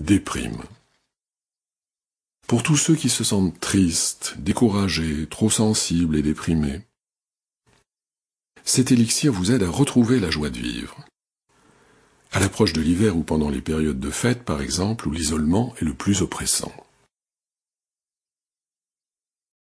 déprime. Pour tous ceux qui se sentent tristes, découragés, trop sensibles et déprimés, cet élixir vous aide à retrouver la joie de vivre. À l'approche de l'hiver ou pendant les périodes de fête, par exemple, où l'isolement est le plus oppressant.